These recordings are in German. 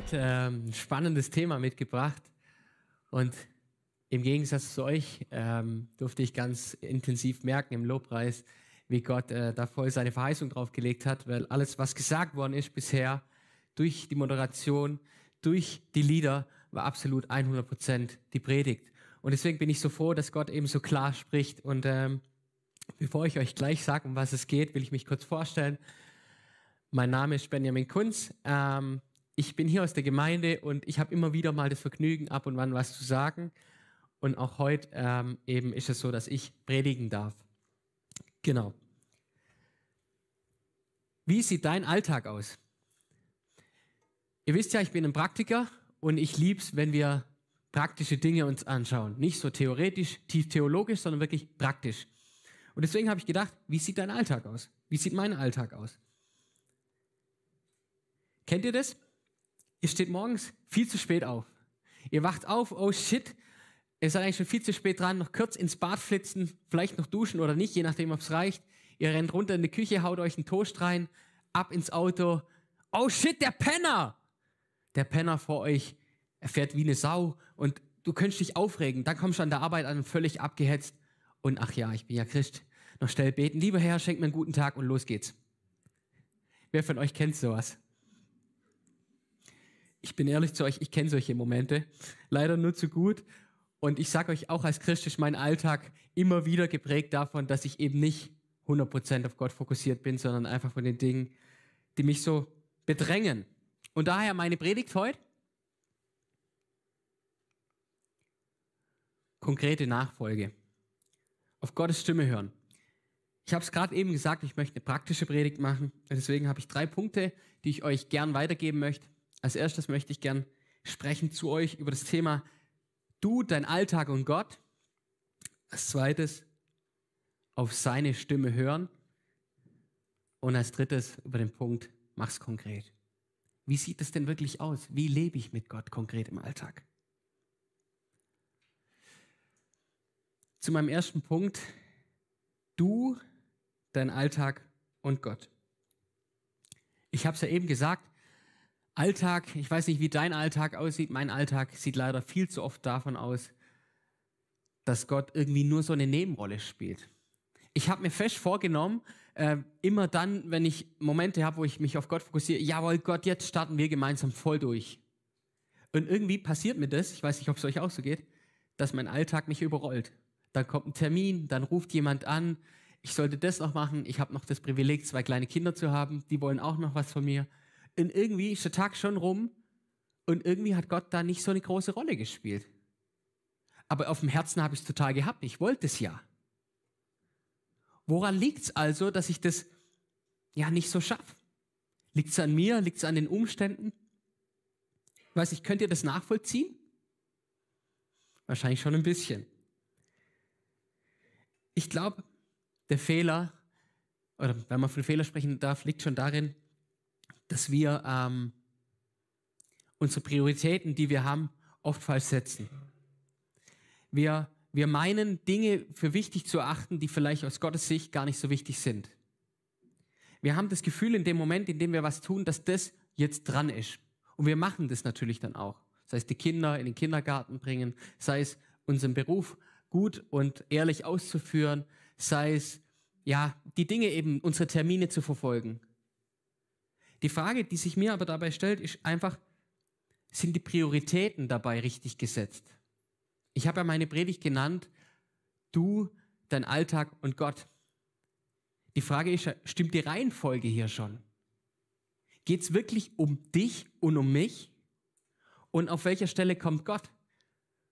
heute ähm, ein spannendes Thema mitgebracht. Und im Gegensatz zu euch ähm, durfte ich ganz intensiv merken im Lobpreis, wie Gott äh, da voll seine Verheißung draufgelegt hat, weil alles, was gesagt worden ist bisher, durch die Moderation, durch die Lieder, war absolut 100 Prozent die Predigt. Und deswegen bin ich so froh, dass Gott eben so klar spricht. Und ähm, bevor ich euch gleich sage, um was es geht, will ich mich kurz vorstellen. Mein Name ist Benjamin Kunz. Ähm, ich bin hier aus der Gemeinde und ich habe immer wieder mal das Vergnügen, ab und wann was zu sagen. Und auch heute ähm, eben ist es so, dass ich predigen darf. Genau. Wie sieht dein Alltag aus? Ihr wisst ja, ich bin ein Praktiker und ich liebe es, wenn wir praktische Dinge uns anschauen. Nicht so theoretisch, tief theologisch, sondern wirklich praktisch. Und deswegen habe ich gedacht, wie sieht dein Alltag aus? Wie sieht mein Alltag aus? Kennt ihr das? ihr steht morgens viel zu spät auf. Ihr wacht auf, oh shit, ihr seid eigentlich schon viel zu spät dran, noch kurz ins Bad flitzen, vielleicht noch duschen oder nicht, je nachdem, ob es reicht. Ihr rennt runter in die Küche, haut euch einen Toast rein, ab ins Auto. Oh shit, der Penner! Der Penner vor euch er fährt wie eine Sau und du könntest dich aufregen. Dann kommst du an der Arbeit an, völlig abgehetzt. Und ach ja, ich bin ja Christ. Noch schnell beten. Lieber Herr, schenkt mir einen guten Tag und los geht's. Wer von euch kennt sowas? ich bin ehrlich zu euch, ich kenne solche Momente leider nur zu gut. Und ich sage euch auch als Christ ist mein Alltag immer wieder geprägt davon, dass ich eben nicht 100% auf Gott fokussiert bin, sondern einfach von den Dingen, die mich so bedrängen. Und daher meine Predigt heute. Konkrete Nachfolge. Auf Gottes Stimme hören. Ich habe es gerade eben gesagt, ich möchte eine praktische Predigt machen. Deswegen habe ich drei Punkte, die ich euch gern weitergeben möchte. Als erstes möchte ich gern sprechen zu euch über das Thema Du, dein Alltag und Gott. Als zweites auf seine Stimme hören. Und als drittes über den Punkt, mach's konkret. Wie sieht es denn wirklich aus? Wie lebe ich mit Gott konkret im Alltag? Zu meinem ersten Punkt, du, dein Alltag und Gott. Ich habe es ja eben gesagt, Alltag, ich weiß nicht, wie dein Alltag aussieht, mein Alltag sieht leider viel zu oft davon aus, dass Gott irgendwie nur so eine Nebenrolle spielt. Ich habe mir fest vorgenommen, äh, immer dann, wenn ich Momente habe, wo ich mich auf Gott fokussiere, jawohl, Gott, jetzt starten wir gemeinsam voll durch. Und irgendwie passiert mir das, ich weiß nicht, ob es euch auch so geht, dass mein Alltag mich überrollt. Dann kommt ein Termin, dann ruft jemand an, ich sollte das noch machen, ich habe noch das Privileg, zwei kleine Kinder zu haben, die wollen auch noch was von mir und irgendwie ist der Tag schon rum und irgendwie hat Gott da nicht so eine große Rolle gespielt. Aber auf dem Herzen habe ich es total gehabt. Ich wollte es ja. Woran liegt es also, dass ich das ja nicht so schaffe? Liegt es an mir? Liegt es an den Umständen? Weiß ich, könnt ihr das nachvollziehen? Wahrscheinlich schon ein bisschen. Ich glaube, der Fehler, oder wenn man von Fehler sprechen darf, liegt schon darin, dass wir ähm, unsere Prioritäten, die wir haben, oft falsch setzen. Wir, wir meinen, Dinge für wichtig zu achten, die vielleicht aus Gottes Sicht gar nicht so wichtig sind. Wir haben das Gefühl in dem Moment, in dem wir was tun, dass das jetzt dran ist. Und wir machen das natürlich dann auch. Sei es die Kinder in den Kindergarten bringen, sei es unseren Beruf gut und ehrlich auszuführen, sei es ja, die Dinge eben, unsere Termine zu verfolgen, die Frage, die sich mir aber dabei stellt, ist einfach, sind die Prioritäten dabei richtig gesetzt? Ich habe ja meine Predigt genannt, du, dein Alltag und Gott. Die Frage ist, stimmt die Reihenfolge hier schon? Geht es wirklich um dich und um mich? Und auf welcher Stelle kommt Gott?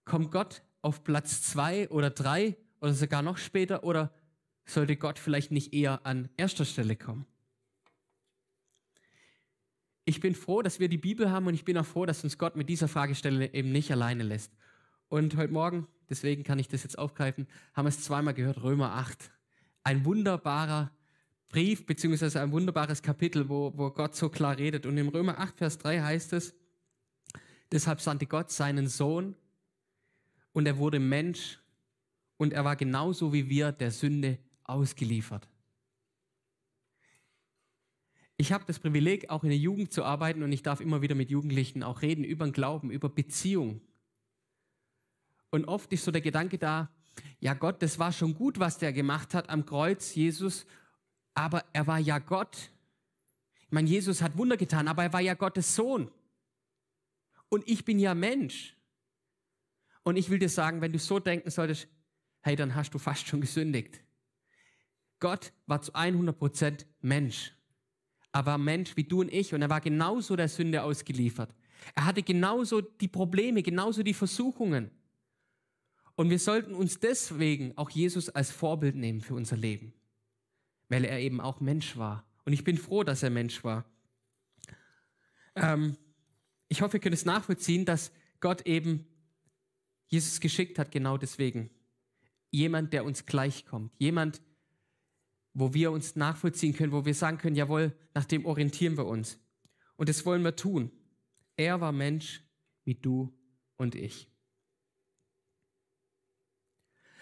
Kommt Gott auf Platz zwei oder drei oder sogar noch später? Oder sollte Gott vielleicht nicht eher an erster Stelle kommen? ich bin froh, dass wir die Bibel haben und ich bin auch froh, dass uns Gott mit dieser Fragestelle eben nicht alleine lässt. Und heute Morgen, deswegen kann ich das jetzt aufgreifen, haben wir es zweimal gehört, Römer 8. Ein wunderbarer Brief, beziehungsweise ein wunderbares Kapitel, wo, wo Gott so klar redet. Und im Römer 8, Vers 3 heißt es, deshalb sandte Gott seinen Sohn und er wurde Mensch und er war genauso wie wir der Sünde ausgeliefert ich habe das Privileg, auch in der Jugend zu arbeiten und ich darf immer wieder mit Jugendlichen auch reden über den Glauben, über Beziehung. Und oft ist so der Gedanke da, ja Gott, das war schon gut, was der gemacht hat am Kreuz, Jesus, aber er war ja Gott. Ich meine, Jesus hat Wunder getan, aber er war ja Gottes Sohn. Und ich bin ja Mensch. Und ich will dir sagen, wenn du so denken solltest, hey, dann hast du fast schon gesündigt. Gott war zu 100% Mensch. Er war Mensch wie du und ich und er war genauso der Sünde ausgeliefert. Er hatte genauso die Probleme, genauso die Versuchungen. Und wir sollten uns deswegen auch Jesus als Vorbild nehmen für unser Leben, weil er eben auch Mensch war. Und ich bin froh, dass er Mensch war. Ähm, ich hoffe, ihr könnt es nachvollziehen, dass Gott eben Jesus geschickt hat, genau deswegen. Jemand, der uns gleichkommt, jemand, wo wir uns nachvollziehen können, wo wir sagen können, jawohl, nach dem orientieren wir uns. Und das wollen wir tun. Er war Mensch wie du und ich.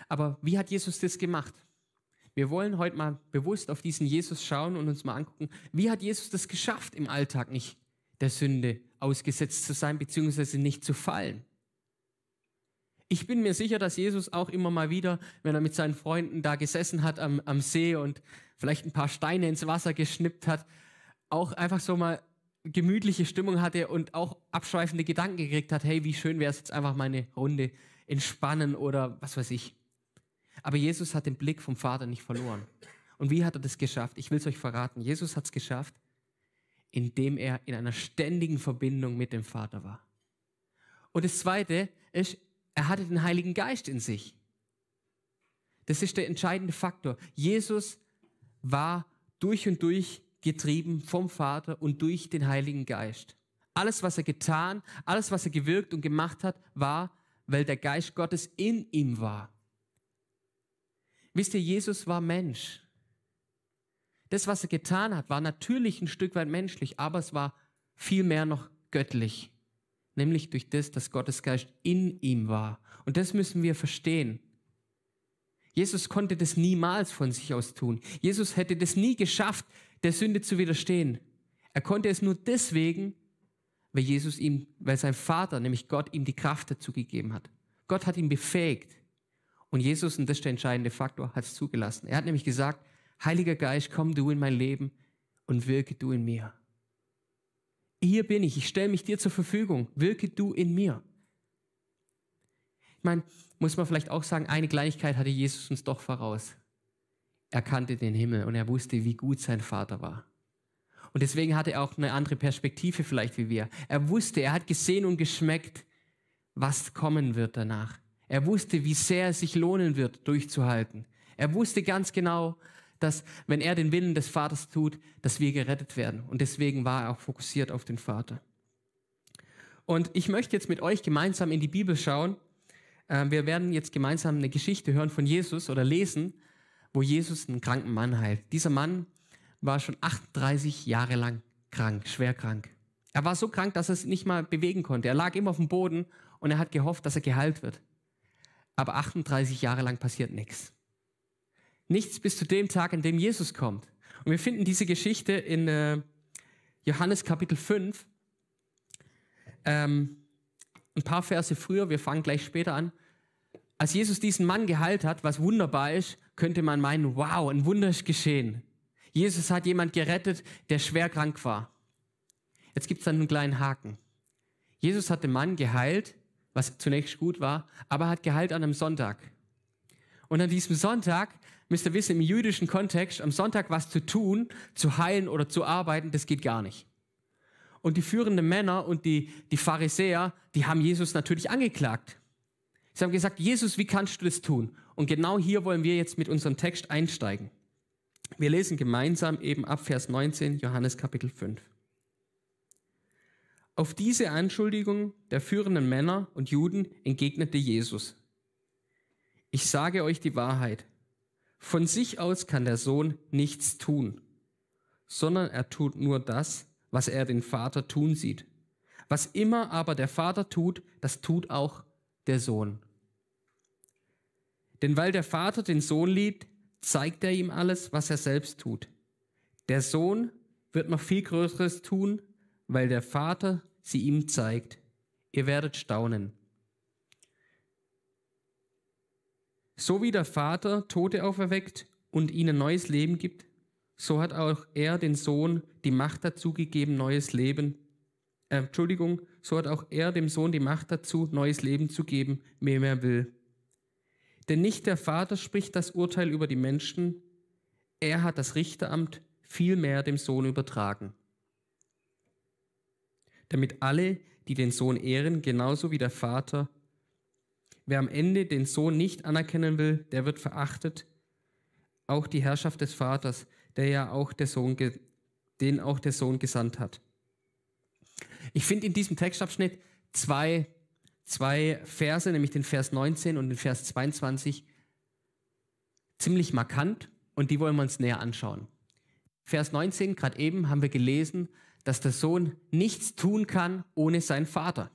Aber wie hat Jesus das gemacht? Wir wollen heute mal bewusst auf diesen Jesus schauen und uns mal angucken, wie hat Jesus das geschafft, im Alltag nicht der Sünde ausgesetzt zu sein, beziehungsweise nicht zu fallen? Ich bin mir sicher, dass Jesus auch immer mal wieder, wenn er mit seinen Freunden da gesessen hat am, am See und vielleicht ein paar Steine ins Wasser geschnippt hat, auch einfach so mal gemütliche Stimmung hatte und auch abschweifende Gedanken gekriegt hat, hey, wie schön wäre es jetzt einfach mal eine Runde entspannen oder was weiß ich. Aber Jesus hat den Blick vom Vater nicht verloren. Und wie hat er das geschafft? Ich will es euch verraten. Jesus hat es geschafft, indem er in einer ständigen Verbindung mit dem Vater war. Und das Zweite ist, er hatte den Heiligen Geist in sich. Das ist der entscheidende Faktor. Jesus war durch und durch getrieben vom Vater und durch den Heiligen Geist. Alles, was er getan, alles, was er gewirkt und gemacht hat, war, weil der Geist Gottes in ihm war. Wisst ihr, Jesus war Mensch. Das, was er getan hat, war natürlich ein Stück weit menschlich, aber es war viel mehr noch göttlich nämlich durch das, dass Gottes Geist in ihm war. Und das müssen wir verstehen. Jesus konnte das niemals von sich aus tun. Jesus hätte das nie geschafft, der Sünde zu widerstehen. Er konnte es nur deswegen, weil Jesus ihm, weil sein Vater, nämlich Gott, ihm die Kraft dazu gegeben hat. Gott hat ihn befähigt. Und Jesus, und das ist der entscheidende Faktor, hat es zugelassen. Er hat nämlich gesagt, Heiliger Geist, komm du in mein Leben und wirke du in mir hier bin ich, ich stelle mich dir zur Verfügung, wirke du in mir. Ich meine, muss man vielleicht auch sagen, eine Kleinigkeit hatte Jesus uns doch voraus. Er kannte den Himmel und er wusste, wie gut sein Vater war. Und deswegen hatte er auch eine andere Perspektive vielleicht wie wir. Er wusste, er hat gesehen und geschmeckt, was kommen wird danach. Er wusste, wie sehr es sich lohnen wird, durchzuhalten. Er wusste ganz genau, dass wenn er den Willen des Vaters tut, dass wir gerettet werden. Und deswegen war er auch fokussiert auf den Vater. Und ich möchte jetzt mit euch gemeinsam in die Bibel schauen. Ähm, wir werden jetzt gemeinsam eine Geschichte hören von Jesus oder lesen, wo Jesus einen kranken Mann heilt. Dieser Mann war schon 38 Jahre lang krank, schwer krank. Er war so krank, dass er es nicht mal bewegen konnte. Er lag immer auf dem Boden und er hat gehofft, dass er geheilt wird. Aber 38 Jahre lang passiert nichts. Nichts bis zu dem Tag, an dem Jesus kommt. Und wir finden diese Geschichte in äh, Johannes Kapitel 5. Ähm, ein paar Verse früher, wir fangen gleich später an. Als Jesus diesen Mann geheilt hat, was wunderbar ist, könnte man meinen, wow, ein Wunder ist geschehen. Jesus hat jemand gerettet, der schwer krank war. Jetzt gibt es dann einen kleinen Haken. Jesus hat den Mann geheilt, was zunächst gut war, aber hat geheilt an einem Sonntag. Und an diesem Sonntag müsst ihr wissen, im jüdischen Kontext, am Sonntag was zu tun, zu heilen oder zu arbeiten, das geht gar nicht. Und die führenden Männer und die, die Pharisäer, die haben Jesus natürlich angeklagt. Sie haben gesagt, Jesus, wie kannst du das tun? Und genau hier wollen wir jetzt mit unserem Text einsteigen. Wir lesen gemeinsam eben ab Vers 19, Johannes Kapitel 5. Auf diese Anschuldigung der führenden Männer und Juden entgegnete Jesus. Ich sage euch die Wahrheit. Von sich aus kann der Sohn nichts tun, sondern er tut nur das, was er den Vater tun sieht. Was immer aber der Vater tut, das tut auch der Sohn. Denn weil der Vater den Sohn liebt, zeigt er ihm alles, was er selbst tut. Der Sohn wird noch viel Größeres tun, weil der Vater sie ihm zeigt. Ihr werdet staunen. So wie der Vater Tote auferweckt und ihnen neues Leben gibt, so hat auch er den Sohn die Macht dazu gegeben, neues Leben. Äh, Entschuldigung, so hat auch er dem Sohn die Macht dazu, neues Leben zu geben, wem er will. Denn nicht der Vater spricht das Urteil über die Menschen, er hat das Richteramt vielmehr dem Sohn übertragen. Damit alle, die den Sohn ehren, genauso wie der Vater Wer am Ende den Sohn nicht anerkennen will, der wird verachtet. Auch die Herrschaft des Vaters, der ja auch der Sohn, den auch der Sohn gesandt hat. Ich finde in diesem Textabschnitt zwei, zwei Verse, nämlich den Vers 19 und den Vers 22, ziemlich markant und die wollen wir uns näher anschauen. Vers 19, gerade eben haben wir gelesen, dass der Sohn nichts tun kann ohne seinen Vater.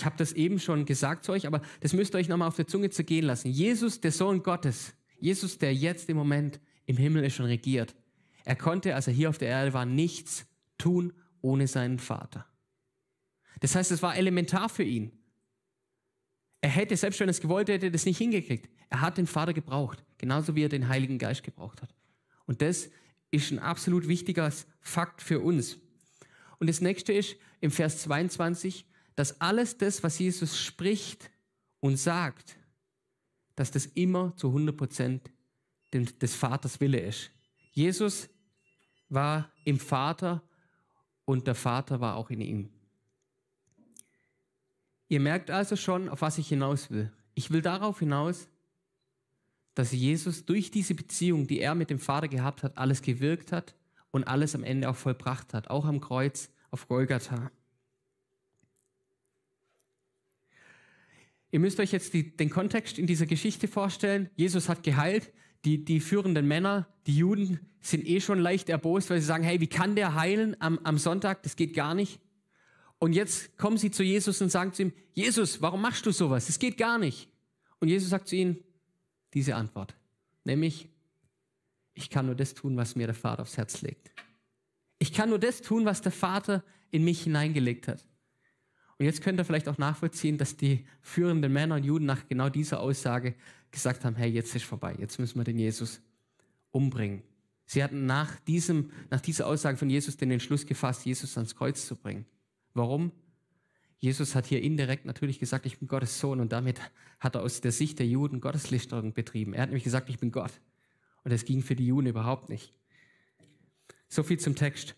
Ich habe das eben schon gesagt zu euch, aber das müsst ihr euch nochmal auf der Zunge zergehen lassen. Jesus, der Sohn Gottes, Jesus, der jetzt im Moment im Himmel ist und regiert, er konnte, als er hier auf der Erde war, nichts tun ohne seinen Vater. Das heißt, es war elementar für ihn. Er hätte, selbst wenn er es gewollt hätte, das nicht hingekriegt. Er hat den Vater gebraucht, genauso wie er den Heiligen Geist gebraucht hat. Und das ist ein absolut wichtiger Fakt für uns. Und das nächste ist im Vers 22, dass alles das, was Jesus spricht und sagt, dass das immer zu 100 des Vaters Wille ist. Jesus war im Vater und der Vater war auch in ihm. Ihr merkt also schon, auf was ich hinaus will. Ich will darauf hinaus, dass Jesus durch diese Beziehung, die er mit dem Vater gehabt hat, alles gewirkt hat und alles am Ende auch vollbracht hat, auch am Kreuz auf Golgatha. Ihr müsst euch jetzt die, den Kontext in dieser Geschichte vorstellen. Jesus hat geheilt. Die, die führenden Männer, die Juden, sind eh schon leicht erbost, weil sie sagen, hey, wie kann der heilen am, am Sonntag? Das geht gar nicht. Und jetzt kommen sie zu Jesus und sagen zu ihm, Jesus, warum machst du sowas? Das geht gar nicht. Und Jesus sagt zu ihnen diese Antwort, nämlich, ich kann nur das tun, was mir der Vater aufs Herz legt. Ich kann nur das tun, was der Vater in mich hineingelegt hat. Und jetzt könnt ihr vielleicht auch nachvollziehen, dass die führenden Männer und Juden nach genau dieser Aussage gesagt haben, hey, jetzt ist vorbei, jetzt müssen wir den Jesus umbringen. Sie hatten nach, diesem, nach dieser Aussage von Jesus den Entschluss gefasst, Jesus ans Kreuz zu bringen. Warum? Jesus hat hier indirekt natürlich gesagt, ich bin Gottes Sohn und damit hat er aus der Sicht der Juden Gotteslichterung betrieben. Er hat nämlich gesagt, ich bin Gott. Und das ging für die Juden überhaupt nicht. So viel zum Text.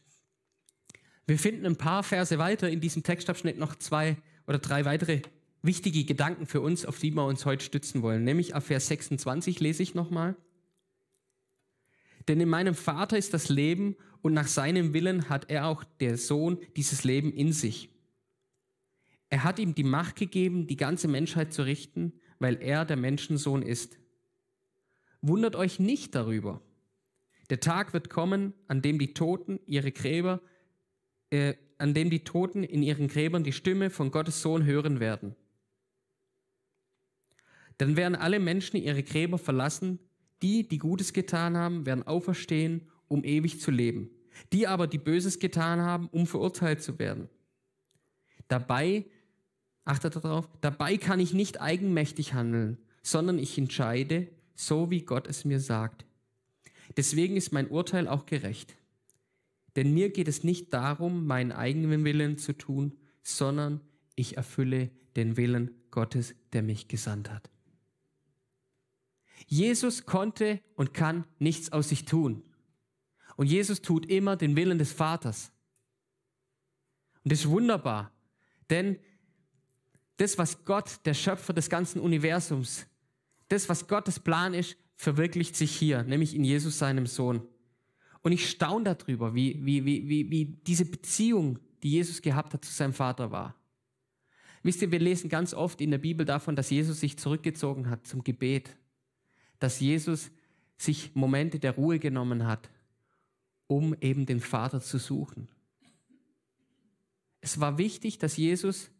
Wir finden ein paar Verse weiter in diesem Textabschnitt noch zwei oder drei weitere wichtige Gedanken für uns, auf die wir uns heute stützen wollen. Nämlich auf Vers 26 lese ich nochmal. Denn in meinem Vater ist das Leben und nach seinem Willen hat er auch der Sohn dieses Leben in sich. Er hat ihm die Macht gegeben, die ganze Menschheit zu richten, weil er der Menschensohn ist. Wundert euch nicht darüber. Der Tag wird kommen, an dem die Toten ihre Gräber äh, an dem die Toten in ihren Gräbern die Stimme von Gottes Sohn hören werden. Dann werden alle Menschen ihre Gräber verlassen. Die, die Gutes getan haben, werden auferstehen, um ewig zu leben. Die aber, die Böses getan haben, um verurteilt zu werden. Dabei, achtet darauf, dabei kann ich nicht eigenmächtig handeln, sondern ich entscheide, so wie Gott es mir sagt. Deswegen ist mein Urteil auch gerecht. Denn mir geht es nicht darum, meinen eigenen Willen zu tun, sondern ich erfülle den Willen Gottes, der mich gesandt hat. Jesus konnte und kann nichts aus sich tun. Und Jesus tut immer den Willen des Vaters. Und das ist wunderbar, denn das, was Gott, der Schöpfer des ganzen Universums, das, was Gottes Plan ist, verwirklicht sich hier, nämlich in Jesus, seinem Sohn. Und ich staune darüber, wie, wie, wie, wie, wie diese Beziehung, die Jesus gehabt hat, zu seinem Vater war. Wisst ihr, wir lesen ganz oft in der Bibel davon, dass Jesus sich zurückgezogen hat zum Gebet, dass Jesus sich Momente der Ruhe genommen hat, um eben den Vater zu suchen. Es war wichtig, dass Jesus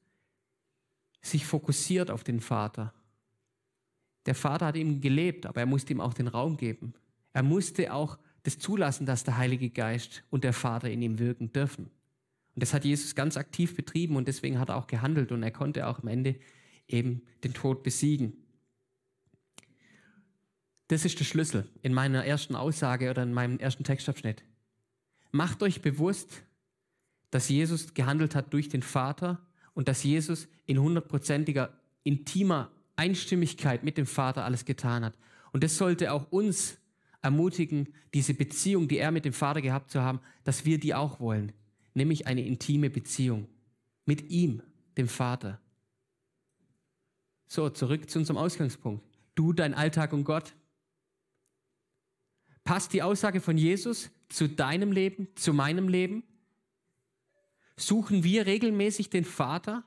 sich fokussiert auf den Vater. Der Vater hat ihm gelebt, aber er musste ihm auch den Raum geben. Er musste auch das zulassen, dass der Heilige Geist und der Vater in ihm wirken dürfen. Und das hat Jesus ganz aktiv betrieben und deswegen hat er auch gehandelt und er konnte auch am Ende eben den Tod besiegen. Das ist der Schlüssel in meiner ersten Aussage oder in meinem ersten Textabschnitt. Macht euch bewusst, dass Jesus gehandelt hat durch den Vater und dass Jesus in hundertprozentiger, intimer Einstimmigkeit mit dem Vater alles getan hat. Und das sollte auch uns ermutigen, diese Beziehung, die er mit dem Vater gehabt zu haben, dass wir die auch wollen. Nämlich eine intime Beziehung mit ihm, dem Vater. So, zurück zu unserem Ausgangspunkt. Du, dein Alltag und Gott. Passt die Aussage von Jesus zu deinem Leben, zu meinem Leben? Suchen wir regelmäßig den Vater?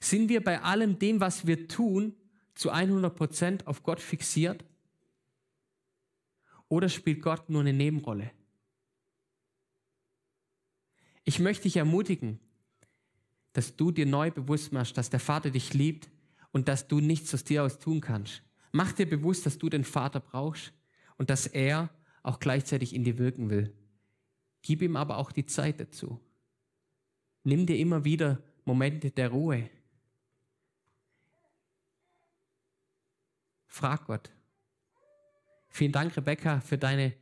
Sind wir bei allem dem, was wir tun, zu 100 Prozent auf Gott fixiert? Oder spielt Gott nur eine Nebenrolle? Ich möchte dich ermutigen, dass du dir neu bewusst machst, dass der Vater dich liebt und dass du nichts aus dir aus tun kannst. Mach dir bewusst, dass du den Vater brauchst und dass er auch gleichzeitig in dir wirken will. Gib ihm aber auch die Zeit dazu. Nimm dir immer wieder Momente der Ruhe. Frag Gott, Vielen Dank, Rebecca, für deine,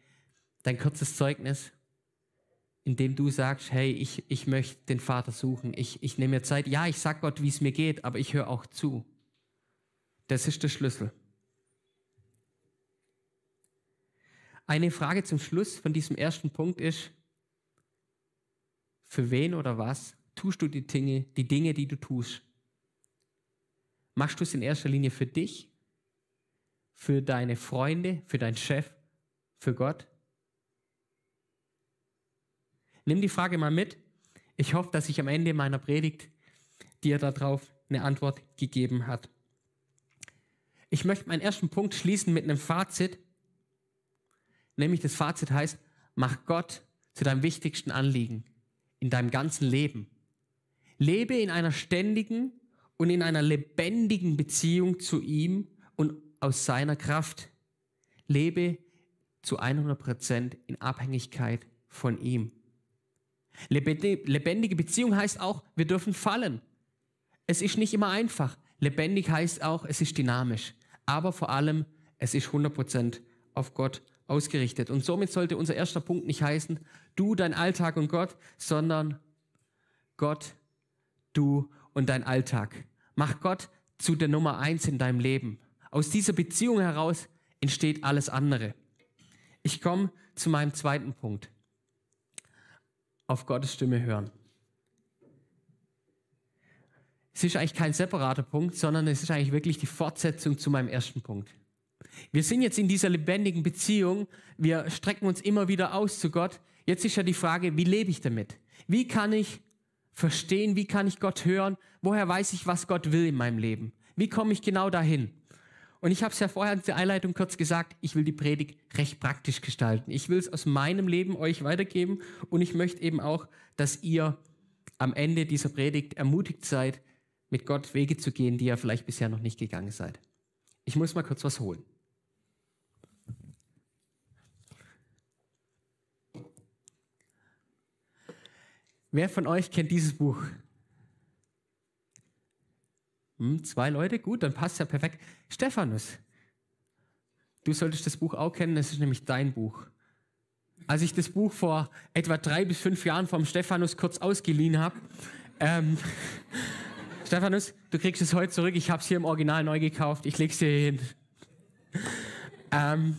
dein kurzes Zeugnis, in dem du sagst, hey, ich, ich möchte den Vater suchen. Ich, ich nehme mir Zeit. Ja, ich sag Gott, wie es mir geht, aber ich höre auch zu. Das ist der Schlüssel. Eine Frage zum Schluss von diesem ersten Punkt ist, für wen oder was tust du die Dinge, die Dinge, die du tust? Machst du es in erster Linie für dich für deine Freunde, für deinen Chef, für Gott? Nimm die Frage mal mit. Ich hoffe, dass ich am Ende meiner Predigt dir darauf eine Antwort gegeben hat. Ich möchte meinen ersten Punkt schließen mit einem Fazit. Nämlich das Fazit heißt, mach Gott zu deinem wichtigsten Anliegen in deinem ganzen Leben. Lebe in einer ständigen und in einer lebendigen Beziehung zu ihm und aus seiner Kraft. Lebe zu 100% in Abhängigkeit von ihm. Lebendige Beziehung heißt auch, wir dürfen fallen. Es ist nicht immer einfach. Lebendig heißt auch, es ist dynamisch. Aber vor allem, es ist 100% auf Gott ausgerichtet. Und somit sollte unser erster Punkt nicht heißen, du, dein Alltag und Gott, sondern Gott, du und dein Alltag. Mach Gott zu der Nummer eins in deinem Leben. Aus dieser Beziehung heraus entsteht alles andere. Ich komme zu meinem zweiten Punkt. Auf Gottes Stimme hören. Es ist eigentlich kein separater Punkt, sondern es ist eigentlich wirklich die Fortsetzung zu meinem ersten Punkt. Wir sind jetzt in dieser lebendigen Beziehung. Wir strecken uns immer wieder aus zu Gott. Jetzt ist ja die Frage, wie lebe ich damit? Wie kann ich verstehen? Wie kann ich Gott hören? Woher weiß ich, was Gott will in meinem Leben? Wie komme ich genau dahin? Und ich habe es ja vorher in der Einleitung kurz gesagt, ich will die Predigt recht praktisch gestalten. Ich will es aus meinem Leben euch weitergeben und ich möchte eben auch, dass ihr am Ende dieser Predigt ermutigt seid, mit Gott Wege zu gehen, die ihr vielleicht bisher noch nicht gegangen seid. Ich muss mal kurz was holen. Wer von euch kennt dieses Buch? Hm, zwei Leute, gut, dann passt ja perfekt. Stephanus, du solltest das Buch auch kennen, das ist nämlich dein Buch. Als ich das Buch vor etwa drei bis fünf Jahren vom Stephanus kurz ausgeliehen habe, ähm, Stephanus, du kriegst es heute zurück, ich habe es hier im Original neu gekauft, ich lege es dir hin. ähm,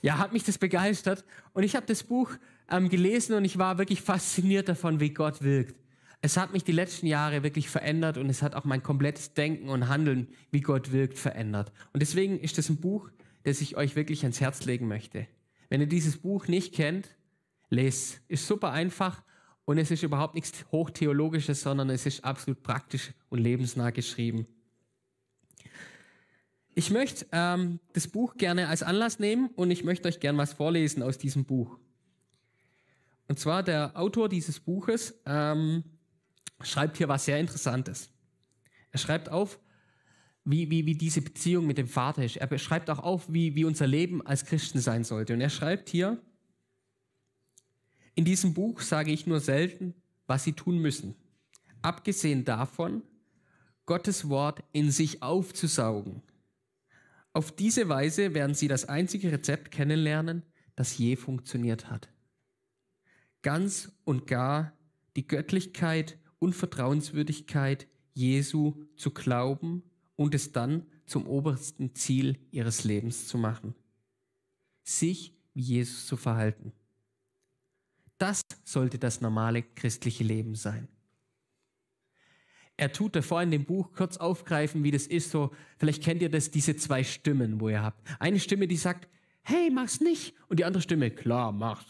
ja, hat mich das begeistert und ich habe das Buch ähm, gelesen und ich war wirklich fasziniert davon, wie Gott wirkt es hat mich die letzten Jahre wirklich verändert und es hat auch mein komplettes Denken und Handeln, wie Gott wirkt, verändert. Und deswegen ist das ein Buch, das ich euch wirklich ans Herz legen möchte. Wenn ihr dieses Buch nicht kennt, lest. Ist super einfach und es ist überhaupt nichts Hochtheologisches, sondern es ist absolut praktisch und lebensnah geschrieben. Ich möchte ähm, das Buch gerne als Anlass nehmen und ich möchte euch gerne was vorlesen aus diesem Buch. Und zwar der Autor dieses Buches ähm, schreibt hier was sehr Interessantes. Er schreibt auf, wie, wie, wie diese Beziehung mit dem Vater ist. Er schreibt auch auf, wie, wie unser Leben als Christen sein sollte. Und er schreibt hier, in diesem Buch sage ich nur selten, was sie tun müssen. Abgesehen davon, Gottes Wort in sich aufzusaugen. Auf diese Weise werden sie das einzige Rezept kennenlernen, das je funktioniert hat. Ganz und gar die Göttlichkeit und Vertrauenswürdigkeit Jesu zu glauben und es dann zum obersten Ziel ihres Lebens zu machen. Sich wie Jesus zu verhalten. Das sollte das normale christliche Leben sein. Er tut davor in dem Buch kurz aufgreifen, wie das ist, so, vielleicht kennt ihr das, diese zwei Stimmen, wo ihr habt. Eine Stimme, die sagt, hey, mach's nicht. Und die andere Stimme, klar, mach's.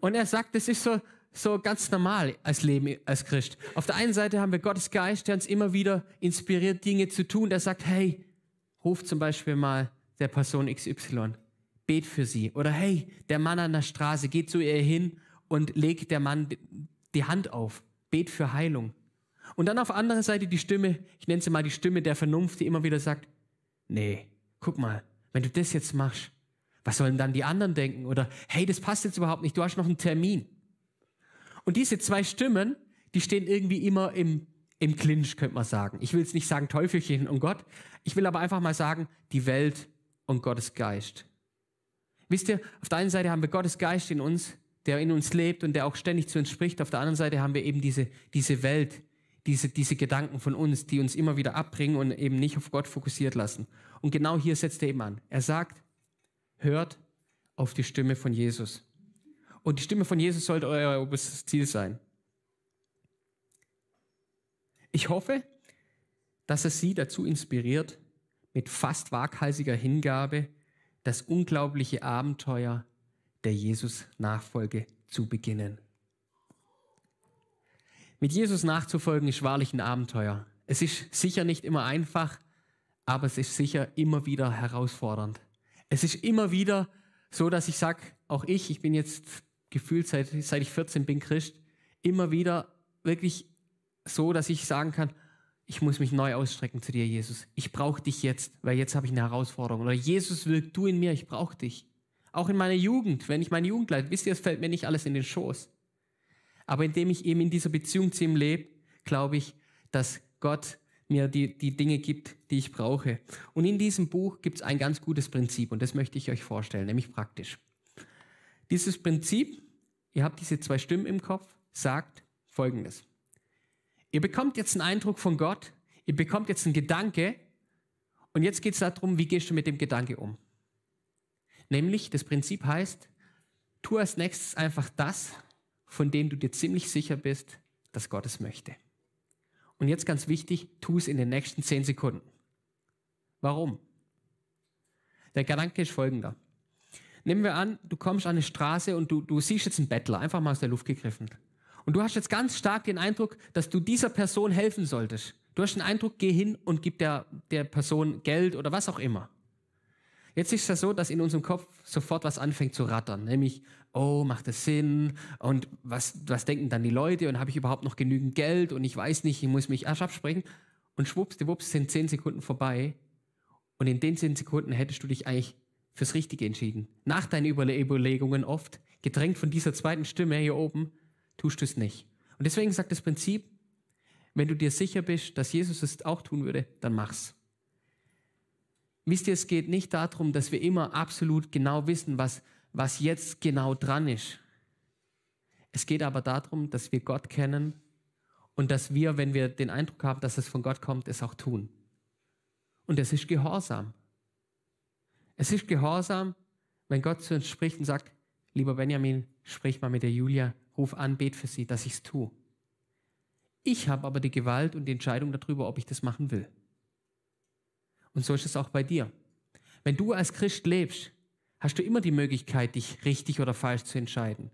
Und er sagt, das ist so, so ganz normal als Leben als Christ. Auf der einen Seite haben wir Gottes Geist, der uns immer wieder inspiriert, Dinge zu tun. Der sagt, hey, ruf zum Beispiel mal der Person XY, bet für sie. Oder hey, der Mann an der Straße, geht zu ihr hin und legt der Mann die Hand auf, bet für Heilung. Und dann auf der anderen Seite die Stimme, ich nenne sie mal die Stimme der Vernunft, die immer wieder sagt, nee, guck mal, wenn du das jetzt machst, was sollen dann die anderen denken? Oder hey, das passt jetzt überhaupt nicht, du hast noch einen Termin. Und diese zwei Stimmen, die stehen irgendwie immer im, im Clinch, könnte man sagen. Ich will es nicht sagen Teufelchen und Gott. Ich will aber einfach mal sagen, die Welt und Gottes Geist. Wisst ihr, auf der einen Seite haben wir Gottes Geist in uns, der in uns lebt und der auch ständig zu uns spricht. Auf der anderen Seite haben wir eben diese, diese Welt, diese, diese Gedanken von uns, die uns immer wieder abbringen und eben nicht auf Gott fokussiert lassen. Und genau hier setzt er eben an. Er sagt, hört auf die Stimme von Jesus. Und die Stimme von Jesus sollte euer oberstes Ziel sein. Ich hoffe, dass es Sie dazu inspiriert, mit fast waghalsiger Hingabe das unglaubliche Abenteuer der Jesus-Nachfolge zu beginnen. Mit Jesus nachzufolgen ist wahrlich ein Abenteuer. Es ist sicher nicht immer einfach, aber es ist sicher immer wieder herausfordernd. Es ist immer wieder so, dass ich sage, auch ich, ich bin jetzt gefühlt seit, seit ich 14 bin Christ, immer wieder wirklich so, dass ich sagen kann, ich muss mich neu ausstrecken zu dir, Jesus. Ich brauche dich jetzt, weil jetzt habe ich eine Herausforderung. Oder Jesus, wirkt du in mir, ich brauche dich. Auch in meiner Jugend, wenn ich meine Jugend leite, wisst ihr, es fällt mir nicht alles in den Schoß. Aber indem ich eben in dieser Beziehung zu ihm lebe, glaube ich, dass Gott mir die, die Dinge gibt, die ich brauche. Und in diesem Buch gibt es ein ganz gutes Prinzip und das möchte ich euch vorstellen, nämlich praktisch. Dieses Prinzip, ihr habt diese zwei Stimmen im Kopf, sagt Folgendes. Ihr bekommt jetzt einen Eindruck von Gott, ihr bekommt jetzt einen Gedanke und jetzt geht es darum, wie gehst du mit dem Gedanke um. Nämlich, das Prinzip heißt, tu als nächstes einfach das, von dem du dir ziemlich sicher bist, dass Gott es möchte. Und jetzt ganz wichtig, tu es in den nächsten zehn Sekunden. Warum? Der Gedanke ist folgender nehmen wir an, du kommst an eine Straße und du, du siehst jetzt einen Bettler, einfach mal aus der Luft gegriffen. Und du hast jetzt ganz stark den Eindruck, dass du dieser Person helfen solltest. Du hast den Eindruck, geh hin und gib der, der Person Geld oder was auch immer. Jetzt ist es ja so, dass in unserem Kopf sofort was anfängt zu rattern, nämlich, oh, macht das Sinn? Und was, was denken dann die Leute? Und habe ich überhaupt noch genügend Geld? Und ich weiß nicht, ich muss mich erst absprechen. Und schwuppsdiwupps sind zehn Sekunden vorbei. Und in den zehn Sekunden hättest du dich eigentlich fürs Richtige entschieden. Nach deinen Überlegungen oft, gedrängt von dieser zweiten Stimme hier oben, tust du es nicht. Und deswegen sagt das Prinzip, wenn du dir sicher bist, dass Jesus es auch tun würde, dann mach's. Wisst ihr, es geht nicht darum, dass wir immer absolut genau wissen, was, was jetzt genau dran ist. Es geht aber darum, dass wir Gott kennen und dass wir, wenn wir den Eindruck haben, dass es von Gott kommt, es auch tun. Und es ist Gehorsam. Es ist Gehorsam, wenn Gott zu uns spricht und sagt, lieber Benjamin, sprich mal mit der Julia, ruf an, bet für sie, dass ich es tue. Ich habe aber die Gewalt und die Entscheidung darüber, ob ich das machen will. Und so ist es auch bei dir. Wenn du als Christ lebst, hast du immer die Möglichkeit, dich richtig oder falsch zu entscheiden.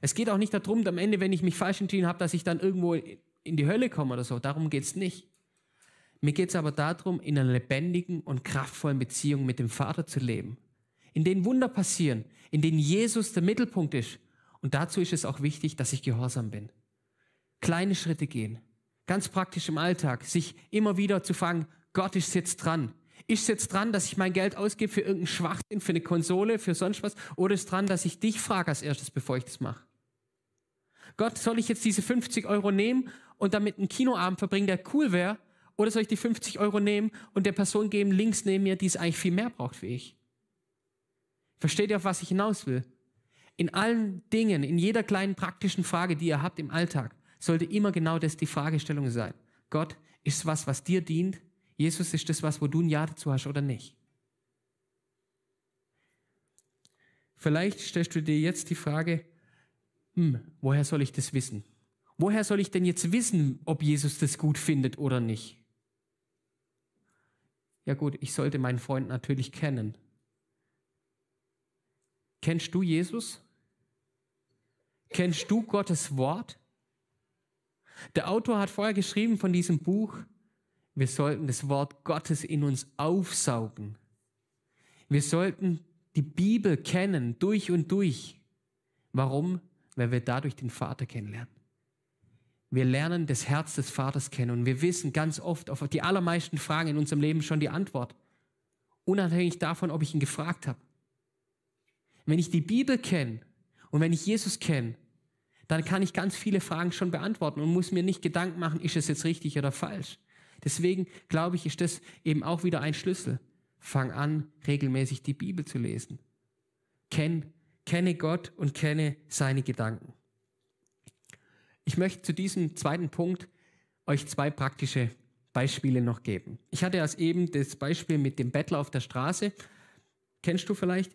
Es geht auch nicht darum, am Ende, wenn ich mich falsch entschieden habe, dass ich dann irgendwo in die Hölle komme oder so. Darum geht es nicht. Mir geht es aber darum, in einer lebendigen und kraftvollen Beziehung mit dem Vater zu leben, in denen Wunder passieren, in denen Jesus der Mittelpunkt ist. Und dazu ist es auch wichtig, dass ich gehorsam bin. Kleine Schritte gehen, ganz praktisch im Alltag, sich immer wieder zu fragen, Gott ist jetzt dran. Ist es jetzt dran, dass ich mein Geld ausgebe für irgendeinen Schwachsinn, für eine Konsole, für sonst was? Oder ist es dran, dass ich dich frage als erstes, bevor ich das mache? Gott, soll ich jetzt diese 50 Euro nehmen und damit einen Kinoabend verbringen, der cool wäre, oder soll ich die 50 Euro nehmen und der Person geben links neben mir, die es eigentlich viel mehr braucht wie ich? Versteht ihr, auf was ich hinaus will? In allen Dingen, in jeder kleinen praktischen Frage, die ihr habt im Alltag, sollte immer genau das die Fragestellung sein. Gott, ist was, was dir dient? Jesus, ist das was, wo du ein Ja dazu hast oder nicht? Vielleicht stellst du dir jetzt die Frage, hm, woher soll ich das wissen? Woher soll ich denn jetzt wissen, ob Jesus das gut findet oder nicht? Ja gut, ich sollte meinen Freund natürlich kennen. Kennst du Jesus? Kennst du Gottes Wort? Der Autor hat vorher geschrieben von diesem Buch, wir sollten das Wort Gottes in uns aufsaugen. Wir sollten die Bibel kennen, durch und durch. Warum? Weil wir dadurch den Vater kennenlernen. Wir lernen das Herz des Vaters kennen und wir wissen ganz oft auf die allermeisten Fragen in unserem Leben schon die Antwort. Unabhängig davon, ob ich ihn gefragt habe. Wenn ich die Bibel kenne und wenn ich Jesus kenne, dann kann ich ganz viele Fragen schon beantworten und muss mir nicht Gedanken machen, ist es jetzt richtig oder falsch. Deswegen glaube ich, ist das eben auch wieder ein Schlüssel. Fang an, regelmäßig die Bibel zu lesen. Kenn, kenne Gott und kenne seine Gedanken. Ich möchte zu diesem zweiten Punkt euch zwei praktische Beispiele noch geben. Ich hatte erst eben das Beispiel mit dem Bettler auf der Straße. Kennst du vielleicht?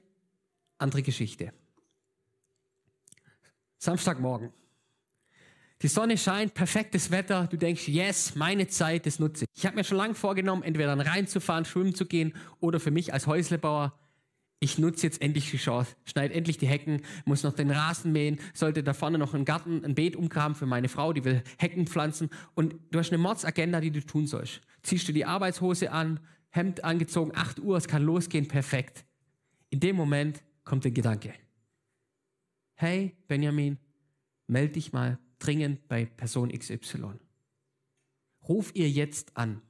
Andere Geschichte. Samstagmorgen. Die Sonne scheint, perfektes Wetter. Du denkst, yes, meine Zeit, das nutze ich. Ich habe mir schon lange vorgenommen, entweder reinzufahren, schwimmen zu gehen oder für mich als Häuslebauer ich nutze jetzt endlich die Chance, schneide endlich die Hecken, muss noch den Rasen mähen, sollte da vorne noch einen Garten, ein Beet umgraben für meine Frau, die will Hecken pflanzen. Und du hast eine Mordsagenda, die du tun sollst. Ziehst du die Arbeitshose an, Hemd angezogen, 8 Uhr, es kann losgehen, perfekt. In dem Moment kommt der Gedanke. Hey, Benjamin, melde dich mal dringend bei Person XY. Ruf ihr jetzt an.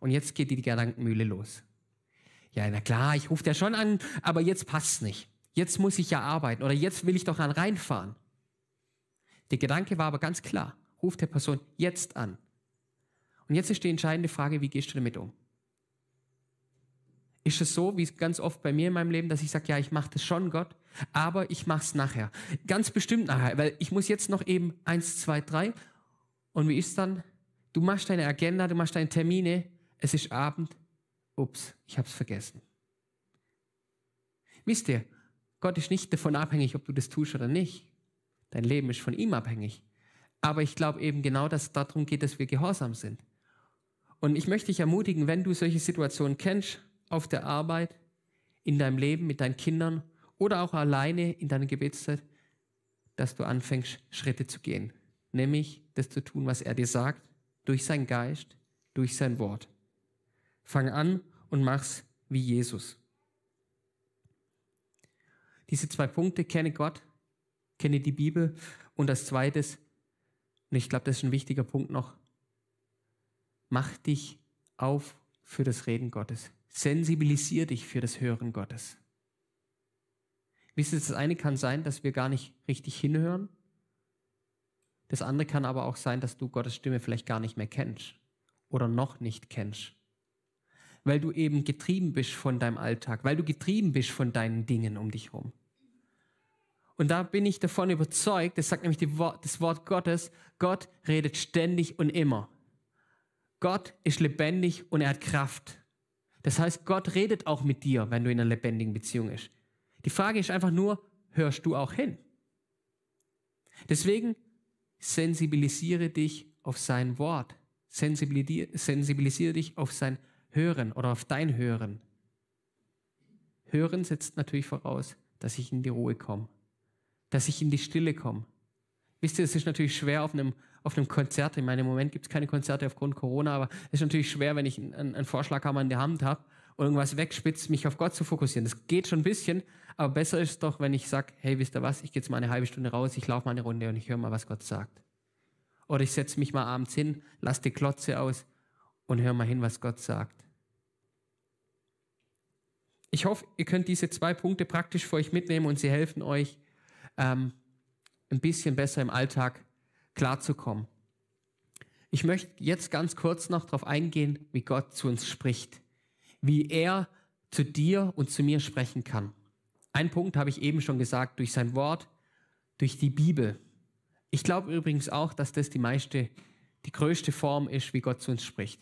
Und jetzt geht die Gedankenmühle los ja, na klar, ich rufe der schon an, aber jetzt passt's nicht. Jetzt muss ich ja arbeiten oder jetzt will ich doch an reinfahren. Der Gedanke war aber ganz klar, ruft der Person jetzt an. Und jetzt ist die entscheidende Frage, wie gehst du damit um? Ist es so, wie es ganz oft bei mir in meinem Leben, dass ich sage, ja, ich mache das schon, Gott, aber ich mache es nachher. Ganz bestimmt nachher, weil ich muss jetzt noch eben eins, zwei, drei. Und wie ist dann? Du machst deine Agenda, du machst deine Termine, es ist Abend, ups, ich habe es vergessen. Wisst ihr, Gott ist nicht davon abhängig, ob du das tust oder nicht. Dein Leben ist von ihm abhängig. Aber ich glaube eben genau, dass es darum geht, dass wir gehorsam sind. Und ich möchte dich ermutigen, wenn du solche Situationen kennst, auf der Arbeit, in deinem Leben, mit deinen Kindern oder auch alleine in deiner Gebetszeit, dass du anfängst, Schritte zu gehen. Nämlich das zu tun, was er dir sagt, durch seinen Geist, durch sein Wort. Fang an und mach's wie Jesus. Diese zwei Punkte, kenne Gott, kenne die Bibel und das zweite und ich glaube, das ist ein wichtiger Punkt noch, mach dich auf für das Reden Gottes. Sensibilisier dich für das Hören Gottes. Wisst ihr, das eine kann sein, dass wir gar nicht richtig hinhören. Das andere kann aber auch sein, dass du Gottes Stimme vielleicht gar nicht mehr kennst oder noch nicht kennst weil du eben getrieben bist von deinem Alltag, weil du getrieben bist von deinen Dingen um dich herum. Und da bin ich davon überzeugt, das sagt nämlich Wort, das Wort Gottes, Gott redet ständig und immer. Gott ist lebendig und er hat Kraft. Das heißt, Gott redet auch mit dir, wenn du in einer lebendigen Beziehung bist. Die Frage ist einfach nur, hörst du auch hin? Deswegen sensibilisiere dich auf sein Wort. sensibilisiere dich auf sein Wort Hören oder auf dein Hören. Hören setzt natürlich voraus, dass ich in die Ruhe komme, dass ich in die Stille komme. Wisst ihr, es ist natürlich schwer auf einem, auf einem Konzert. in meinem Moment gibt es keine Konzerte aufgrund Corona, aber es ist natürlich schwer, wenn ich einen, einen Vorschlaghammer in der Hand habe und irgendwas wegspitzt, mich auf Gott zu fokussieren. Das geht schon ein bisschen, aber besser ist es doch, wenn ich sage, hey, wisst ihr was, ich gehe jetzt mal eine halbe Stunde raus, ich laufe mal eine Runde und ich höre mal, was Gott sagt. Oder ich setze mich mal abends hin, lasse die Klotze aus und höre mal hin, was Gott sagt. Ich hoffe, ihr könnt diese zwei Punkte praktisch für euch mitnehmen und sie helfen euch, ähm, ein bisschen besser im Alltag klarzukommen. Ich möchte jetzt ganz kurz noch darauf eingehen, wie Gott zu uns spricht, wie er zu dir und zu mir sprechen kann. Ein Punkt habe ich eben schon gesagt, durch sein Wort, durch die Bibel. Ich glaube übrigens auch, dass das die meiste, die größte Form ist, wie Gott zu uns spricht.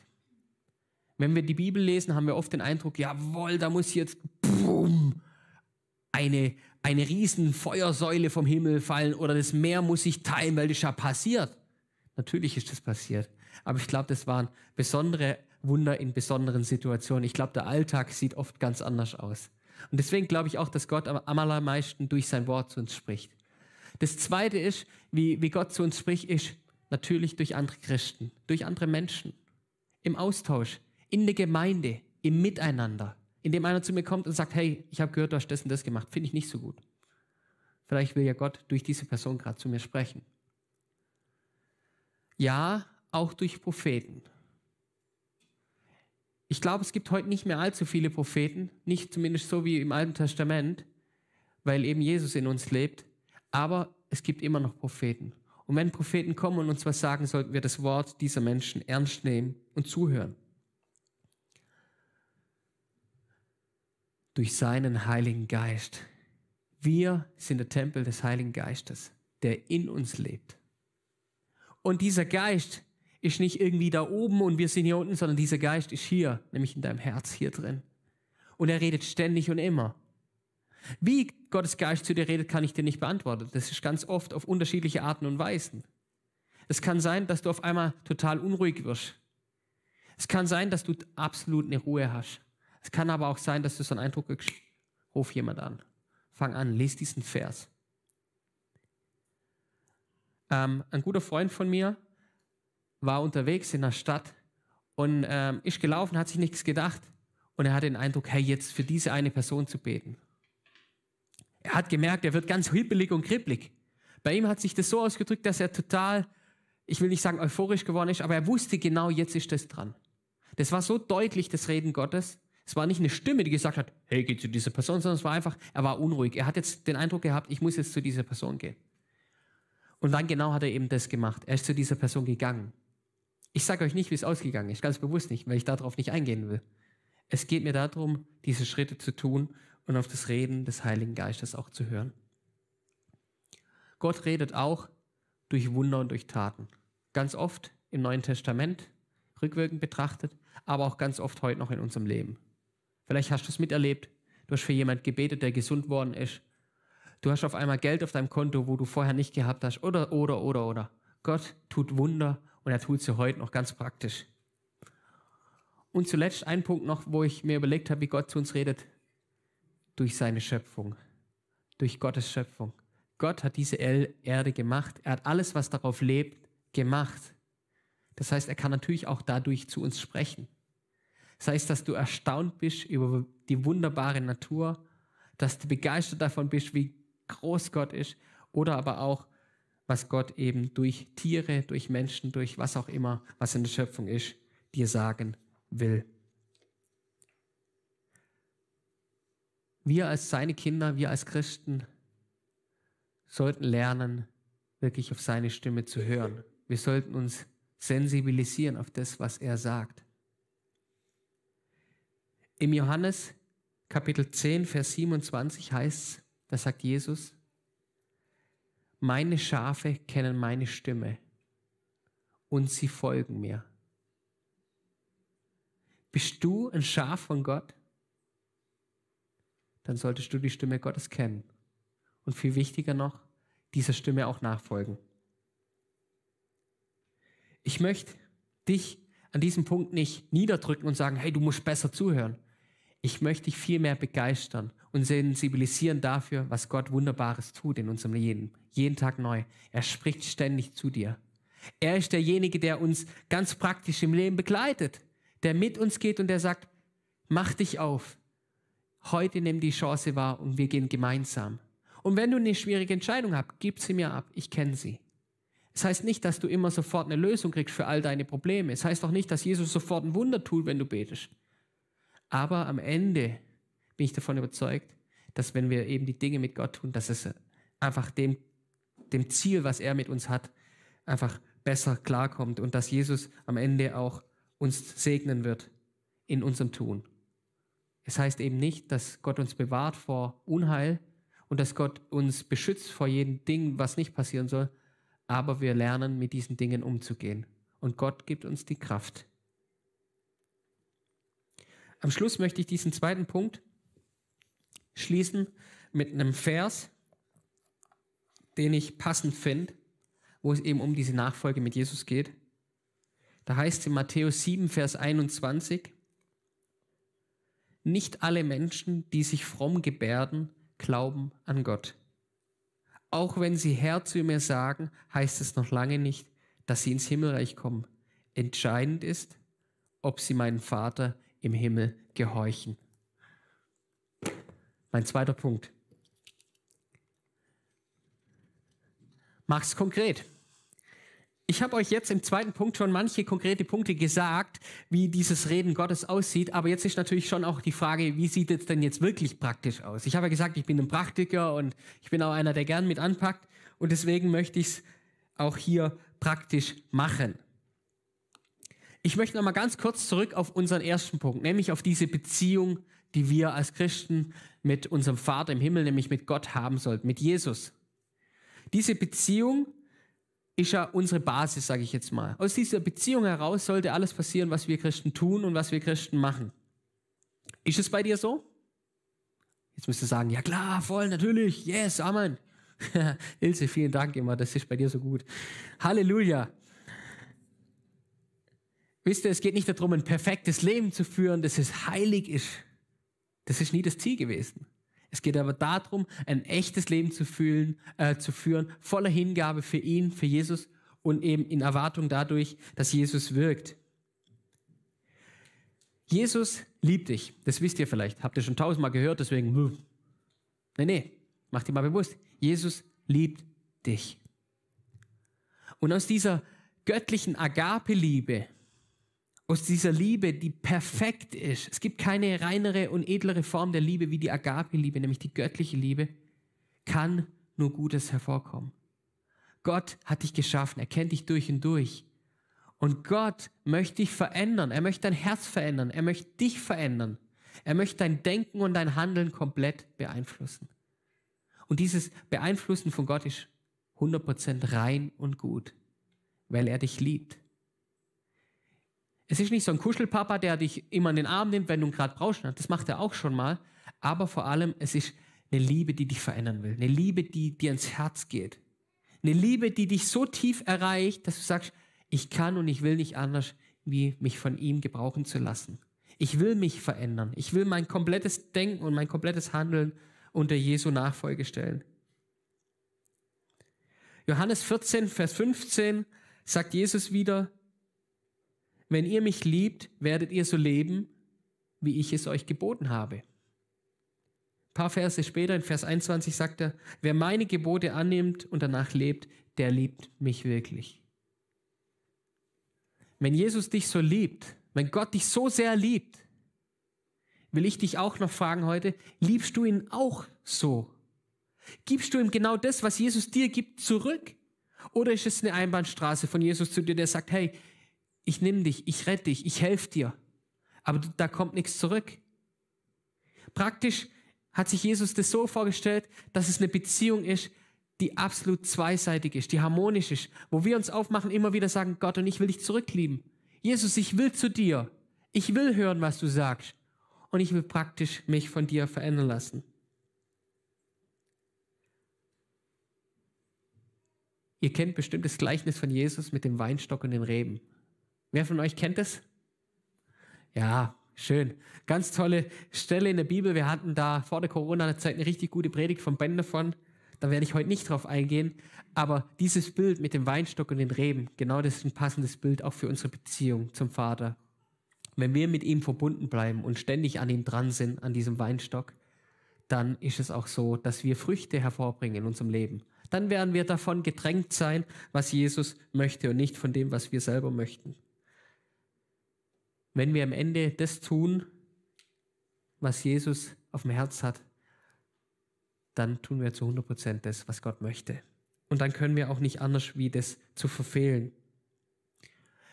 Wenn wir die Bibel lesen, haben wir oft den Eindruck, jawohl, da muss jetzt boom, eine, eine riesen Feuersäule vom Himmel fallen oder das Meer muss sich teilen, weil das ja passiert. Natürlich ist das passiert. Aber ich glaube, das waren besondere Wunder in besonderen Situationen. Ich glaube, der Alltag sieht oft ganz anders aus. Und deswegen glaube ich auch, dass Gott am allermeisten durch sein Wort zu uns spricht. Das Zweite ist, wie, wie Gott zu uns spricht, ist natürlich durch andere Christen, durch andere Menschen, im Austausch in der Gemeinde, im Miteinander, indem einer zu mir kommt und sagt, hey, ich habe gehört, du hast das und das gemacht, finde ich nicht so gut. Vielleicht will ja Gott durch diese Person gerade zu mir sprechen. Ja, auch durch Propheten. Ich glaube, es gibt heute nicht mehr allzu viele Propheten, nicht zumindest so wie im Alten Testament, weil eben Jesus in uns lebt, aber es gibt immer noch Propheten. Und wenn Propheten kommen und uns was sagen, sollten wir das Wort dieser Menschen ernst nehmen und zuhören. durch seinen Heiligen Geist. Wir sind der Tempel des Heiligen Geistes, der in uns lebt. Und dieser Geist ist nicht irgendwie da oben und wir sind hier unten, sondern dieser Geist ist hier, nämlich in deinem Herz hier drin. Und er redet ständig und immer. Wie Gottes Geist zu dir redet, kann ich dir nicht beantworten. Das ist ganz oft auf unterschiedliche Arten und Weisen. Es kann sein, dass du auf einmal total unruhig wirst. Es kann sein, dass du absolut eine Ruhe hast. Es kann aber auch sein, dass du so einen Eindruck kriegst, ruf jemand an. Fang an, lese diesen Vers. Ähm, ein guter Freund von mir war unterwegs in der Stadt und ähm, ist gelaufen, hat sich nichts gedacht und er hatte den Eindruck, hey, jetzt für diese eine Person zu beten. Er hat gemerkt, er wird ganz hibbelig und kribbelig. Bei ihm hat sich das so ausgedrückt, dass er total, ich will nicht sagen euphorisch geworden ist, aber er wusste genau, jetzt ist das dran. Das war so deutlich, das Reden Gottes, es war nicht eine Stimme, die gesagt hat, hey, geh zu dieser Person, sondern es war einfach, er war unruhig. Er hat jetzt den Eindruck gehabt, ich muss jetzt zu dieser Person gehen. Und dann genau hat er eben das gemacht. Er ist zu dieser Person gegangen. Ich sage euch nicht, wie es ausgegangen ist, ganz bewusst nicht, weil ich darauf nicht eingehen will. Es geht mir darum, diese Schritte zu tun und auf das Reden des Heiligen Geistes auch zu hören. Gott redet auch durch Wunder und durch Taten. Ganz oft im Neuen Testament, rückwirkend betrachtet, aber auch ganz oft heute noch in unserem Leben. Vielleicht hast du es miterlebt. Du hast für jemand gebetet, der gesund worden ist. Du hast auf einmal Geld auf deinem Konto, wo du vorher nicht gehabt hast. Oder, oder, oder, oder. Gott tut Wunder und er tut sie heute noch ganz praktisch. Und zuletzt ein Punkt noch, wo ich mir überlegt habe, wie Gott zu uns redet. Durch seine Schöpfung. Durch Gottes Schöpfung. Gott hat diese Erde gemacht. Er hat alles, was darauf lebt, gemacht. Das heißt, er kann natürlich auch dadurch zu uns sprechen. Das heißt, dass du erstaunt bist über die wunderbare Natur, dass du begeistert davon bist, wie groß Gott ist oder aber auch, was Gott eben durch Tiere, durch Menschen, durch was auch immer, was in der Schöpfung ist, dir sagen will. Wir als seine Kinder, wir als Christen sollten lernen, wirklich auf seine Stimme zu hören. Wir sollten uns sensibilisieren auf das, was er sagt. Im Johannes Kapitel 10, Vers 27 heißt es, da sagt Jesus, meine Schafe kennen meine Stimme und sie folgen mir. Bist du ein Schaf von Gott? Dann solltest du die Stimme Gottes kennen. Und viel wichtiger noch, dieser Stimme auch nachfolgen. Ich möchte dich an diesem Punkt nicht niederdrücken und sagen, hey, du musst besser zuhören. Ich möchte dich viel mehr begeistern und sensibilisieren dafür, was Gott Wunderbares tut in unserem Leben. Jeden Tag neu. Er spricht ständig zu dir. Er ist derjenige, der uns ganz praktisch im Leben begleitet, der mit uns geht und der sagt, mach dich auf. Heute nimm die Chance wahr und wir gehen gemeinsam. Und wenn du eine schwierige Entscheidung hast, gib sie mir ab. Ich kenne sie. Das heißt nicht, dass du immer sofort eine Lösung kriegst für all deine Probleme. Es das heißt auch nicht, dass Jesus sofort ein Wunder tut, wenn du betest. Aber am Ende bin ich davon überzeugt, dass wenn wir eben die Dinge mit Gott tun, dass es einfach dem, dem Ziel, was er mit uns hat, einfach besser klarkommt und dass Jesus am Ende auch uns segnen wird in unserem Tun. Es heißt eben nicht, dass Gott uns bewahrt vor Unheil und dass Gott uns beschützt vor jedem Ding, was nicht passieren soll, aber wir lernen, mit diesen Dingen umzugehen. Und Gott gibt uns die Kraft, am Schluss möchte ich diesen zweiten Punkt schließen mit einem Vers, den ich passend finde, wo es eben um diese Nachfolge mit Jesus geht. Da heißt es in Matthäus 7, Vers 21, nicht alle Menschen, die sich fromm gebärden, glauben an Gott. Auch wenn sie Herr zu mir sagen, heißt es noch lange nicht, dass sie ins Himmelreich kommen. Entscheidend ist, ob sie meinen Vater im Himmel gehorchen. Mein zweiter Punkt. Mach's konkret. Ich habe euch jetzt im zweiten Punkt schon manche konkrete Punkte gesagt, wie dieses Reden Gottes aussieht, aber jetzt ist natürlich schon auch die Frage, wie sieht es denn jetzt wirklich praktisch aus? Ich habe ja gesagt, ich bin ein Praktiker und ich bin auch einer, der gern mit anpackt und deswegen möchte ich es auch hier praktisch machen. Ich möchte noch mal ganz kurz zurück auf unseren ersten Punkt, nämlich auf diese Beziehung, die wir als Christen mit unserem Vater im Himmel, nämlich mit Gott haben sollten, mit Jesus. Diese Beziehung ist ja unsere Basis, sage ich jetzt mal. Aus dieser Beziehung heraus sollte alles passieren, was wir Christen tun und was wir Christen machen. Ist es bei dir so? Jetzt müsst ihr sagen, ja klar, voll, natürlich, yes, Amen. Ilse, vielen Dank immer, das ist bei dir so gut. Halleluja. Wisst ihr, es geht nicht darum, ein perfektes Leben zu führen, das es heilig ist. Das ist nie das Ziel gewesen. Es geht aber darum, ein echtes Leben zu, fühlen, äh, zu führen, voller Hingabe für ihn, für Jesus und eben in Erwartung dadurch, dass Jesus wirkt. Jesus liebt dich. Das wisst ihr vielleicht. Habt ihr schon tausendmal gehört, deswegen. Nee, nee. Mach dir mal bewusst. Jesus liebt dich. Und aus dieser göttlichen Agape-Liebe aus dieser Liebe, die perfekt ist. Es gibt keine reinere und edlere Form der Liebe wie die Agape-Liebe, nämlich die göttliche Liebe, kann nur Gutes hervorkommen. Gott hat dich geschaffen, er kennt dich durch und durch. Und Gott möchte dich verändern, er möchte dein Herz verändern, er möchte dich verändern, er möchte dein Denken und dein Handeln komplett beeinflussen. Und dieses Beeinflussen von Gott ist 100% rein und gut, weil er dich liebt es ist nicht so ein Kuschelpapa, der dich immer in den Arm nimmt, wenn du ihn gerade brauchst. Das macht er auch schon mal. Aber vor allem, es ist eine Liebe, die dich verändern will. Eine Liebe, die dir ins Herz geht. Eine Liebe, die dich so tief erreicht, dass du sagst, ich kann und ich will nicht anders, wie mich von ihm gebrauchen zu lassen. Ich will mich verändern. Ich will mein komplettes Denken und mein komplettes Handeln unter Jesu Nachfolge stellen. Johannes 14, Vers 15 sagt Jesus wieder, wenn ihr mich liebt, werdet ihr so leben, wie ich es euch geboten habe. Ein paar Verse später, in Vers 21, sagt er, wer meine Gebote annimmt und danach lebt, der liebt mich wirklich. Wenn Jesus dich so liebt, wenn Gott dich so sehr liebt, will ich dich auch noch fragen heute, liebst du ihn auch so? Gibst du ihm genau das, was Jesus dir gibt, zurück? Oder ist es eine Einbahnstraße von Jesus zu dir, der sagt, hey, ich nehme dich, ich rette dich, ich helfe dir. Aber da kommt nichts zurück. Praktisch hat sich Jesus das so vorgestellt, dass es eine Beziehung ist, die absolut zweiseitig ist, die harmonisch ist, wo wir uns aufmachen, immer wieder sagen, Gott, und ich will dich zurücklieben. Jesus, ich will zu dir. Ich will hören, was du sagst. Und ich will praktisch mich von dir verändern lassen. Ihr kennt bestimmt das Gleichnis von Jesus mit dem Weinstock und den Reben. Wer von euch kennt es? Ja, schön. Ganz tolle Stelle in der Bibel. Wir hatten da vor der Corona-Zeit eine richtig gute Predigt von Ben davon. Da werde ich heute nicht drauf eingehen. Aber dieses Bild mit dem Weinstock und den Reben, genau das ist ein passendes Bild auch für unsere Beziehung zum Vater. Wenn wir mit ihm verbunden bleiben und ständig an ihm dran sind, an diesem Weinstock, dann ist es auch so, dass wir Früchte hervorbringen in unserem Leben. Dann werden wir davon gedrängt sein, was Jesus möchte und nicht von dem, was wir selber möchten wenn wir am Ende das tun, was Jesus auf dem Herz hat, dann tun wir zu 100 das, was Gott möchte. Und dann können wir auch nicht anders, wie das zu verfehlen.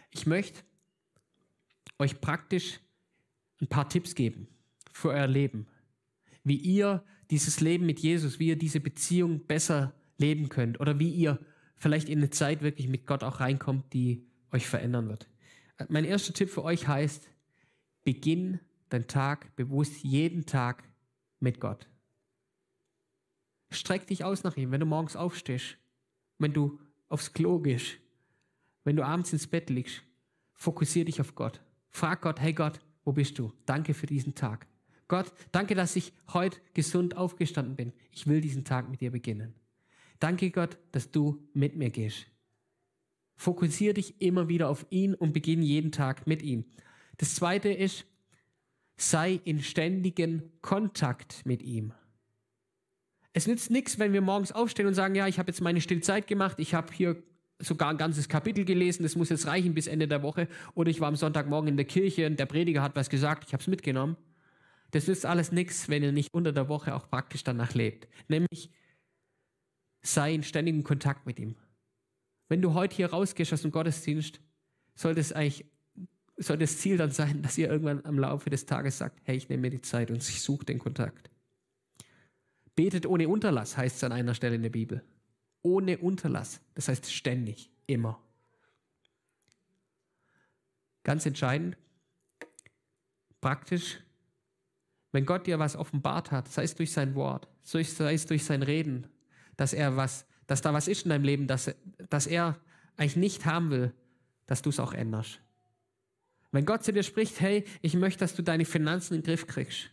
Ich möchte euch praktisch ein paar Tipps geben für euer Leben, wie ihr dieses Leben mit Jesus, wie ihr diese Beziehung besser leben könnt oder wie ihr vielleicht in eine Zeit wirklich mit Gott auch reinkommt, die euch verändern wird mein erster Tipp für euch heißt, beginn deinen Tag bewusst jeden Tag mit Gott. Streck dich aus nach ihm, wenn du morgens aufstehst, wenn du aufs Klo gehst, wenn du abends ins Bett liegst. fokussiere dich auf Gott. Frag Gott, hey Gott, wo bist du? Danke für diesen Tag. Gott, danke, dass ich heute gesund aufgestanden bin. Ich will diesen Tag mit dir beginnen. Danke Gott, dass du mit mir gehst. Fokussiere dich immer wieder auf ihn und beginne jeden Tag mit ihm. Das zweite ist, sei in ständigen Kontakt mit ihm. Es nützt nichts, wenn wir morgens aufstehen und sagen, ja, ich habe jetzt meine Stillzeit gemacht, ich habe hier sogar ein ganzes Kapitel gelesen, das muss jetzt reichen bis Ende der Woche, oder ich war am Sonntagmorgen in der Kirche und der Prediger hat was gesagt, ich habe es mitgenommen. Das nützt alles nichts, wenn ihr nicht unter der Woche auch praktisch danach lebt. Nämlich sei in ständigem Kontakt mit ihm. Wenn du heute hier rausgehst aus dem Gottesdienst, sollte es eigentlich sollte das Ziel dann sein, dass ihr irgendwann am Laufe des Tages sagt, hey, ich nehme mir die Zeit und ich suche den Kontakt. Betet ohne Unterlass, heißt es an einer Stelle in der Bibel. Ohne Unterlass, das heißt ständig, immer. Ganz entscheidend, praktisch, wenn Gott dir was offenbart hat, sei es durch sein Wort, sei es durch sein Reden, dass er was dass da was ist in deinem Leben, dass, dass er eigentlich nicht haben will, dass du es auch änderst. Wenn Gott zu dir spricht, hey, ich möchte, dass du deine Finanzen in den Griff kriegst.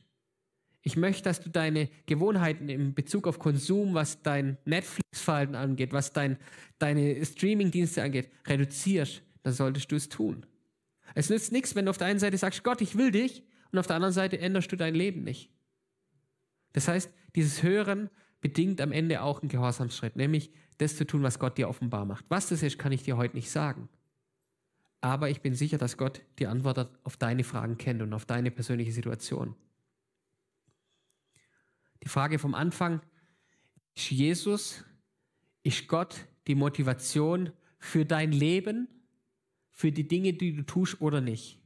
Ich möchte, dass du deine Gewohnheiten in Bezug auf Konsum, was dein Netflix-Verhalten angeht, was dein, deine Streaming-Dienste angeht, reduzierst, dann solltest du es tun. Es nützt nichts, wenn du auf der einen Seite sagst, Gott, ich will dich, und auf der anderen Seite änderst du dein Leben nicht. Das heißt, dieses Hören bedingt am Ende auch einen Gehorsamsschritt, nämlich das zu tun, was Gott dir offenbar macht. Was das ist, kann ich dir heute nicht sagen. Aber ich bin sicher, dass Gott die Antwort auf deine Fragen kennt und auf deine persönliche Situation. Die Frage vom Anfang, ist Jesus, ist Gott die Motivation für dein Leben, für die Dinge, die du tust oder nicht?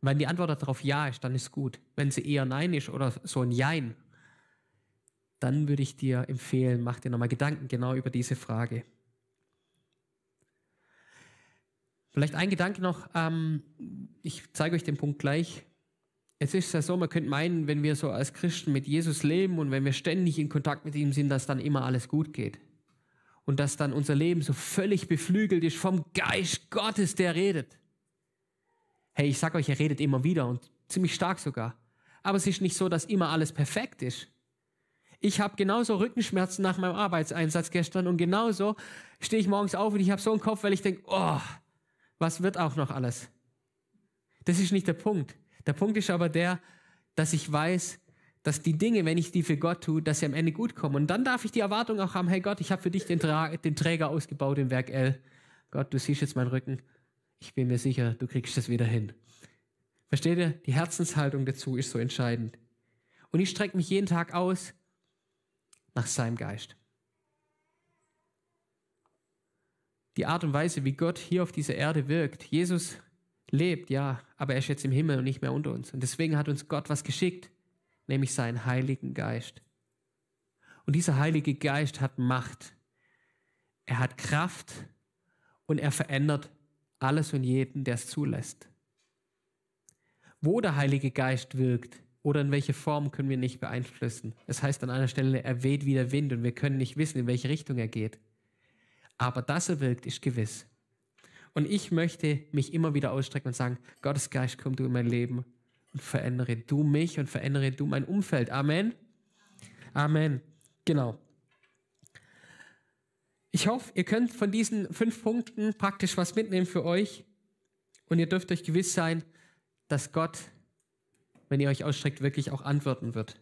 Wenn die Antwort darauf ja ist, dann ist gut. Wenn sie eher nein ist oder so ein Jein, dann würde ich dir empfehlen, mach dir nochmal Gedanken genau über diese Frage. Vielleicht ein Gedanke noch, ähm, ich zeige euch den Punkt gleich. Es ist ja so, man könnte meinen, wenn wir so als Christen mit Jesus leben und wenn wir ständig in Kontakt mit ihm sind, dass dann immer alles gut geht. Und dass dann unser Leben so völlig beflügelt ist vom Geist Gottes, der redet. Hey, ich sag euch, er redet immer wieder und ziemlich stark sogar. Aber es ist nicht so, dass immer alles perfekt ist. Ich habe genauso Rückenschmerzen nach meinem Arbeitseinsatz gestern und genauso stehe ich morgens auf und ich habe so einen Kopf, weil ich denke, oh, was wird auch noch alles? Das ist nicht der Punkt. Der Punkt ist aber der, dass ich weiß, dass die Dinge, wenn ich die für Gott tue, dass sie am Ende gut kommen. Und dann darf ich die Erwartung auch haben, hey Gott, ich habe für dich den, Tra den Träger ausgebaut im Werk L. Gott, du siehst jetzt meinen Rücken. Ich bin mir sicher, du kriegst das wieder hin. Versteht ihr? Die Herzenshaltung dazu ist so entscheidend. Und ich strecke mich jeden Tag aus nach seinem Geist. Die Art und Weise, wie Gott hier auf dieser Erde wirkt. Jesus lebt, ja, aber er ist jetzt im Himmel und nicht mehr unter uns. Und deswegen hat uns Gott was geschickt, nämlich seinen Heiligen Geist. Und dieser Heilige Geist hat Macht. Er hat Kraft und er verändert alles und jeden, der es zulässt. Wo der Heilige Geist wirkt, oder in welche Form können wir nicht beeinflussen. Es heißt an einer Stelle, er weht wie der Wind und wir können nicht wissen, in welche Richtung er geht. Aber dass er wirkt, ist gewiss. Und ich möchte mich immer wieder ausstrecken und sagen, Gottes Geist, komm du in mein Leben und verändere du mich und verändere du mein Umfeld. Amen. Amen. Genau. Ich hoffe, ihr könnt von diesen fünf Punkten praktisch was mitnehmen für euch. Und ihr dürft euch gewiss sein, dass Gott wenn ihr euch ausstreckt, wirklich auch antworten wird.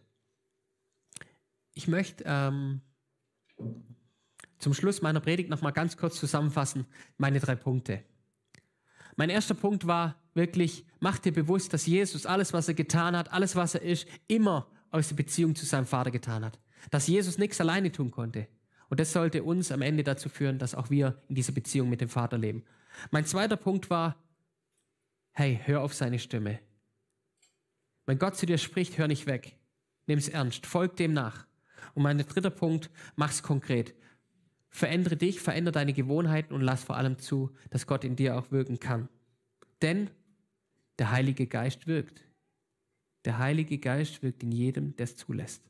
Ich möchte ähm, zum Schluss meiner Predigt nochmal ganz kurz zusammenfassen, meine drei Punkte. Mein erster Punkt war wirklich, mach dir bewusst, dass Jesus alles, was er getan hat, alles, was er ist, immer aus der Beziehung zu seinem Vater getan hat. Dass Jesus nichts alleine tun konnte. Und das sollte uns am Ende dazu führen, dass auch wir in dieser Beziehung mit dem Vater leben. Mein zweiter Punkt war, hey, hör auf seine Stimme. Wenn Gott zu dir spricht, hör nicht weg. Nimm es ernst. Folg dem nach. Und mein dritter Punkt, mach's konkret. Verändere dich, verändere deine Gewohnheiten und lass vor allem zu, dass Gott in dir auch wirken kann. Denn der Heilige Geist wirkt. Der Heilige Geist wirkt in jedem, der es zulässt.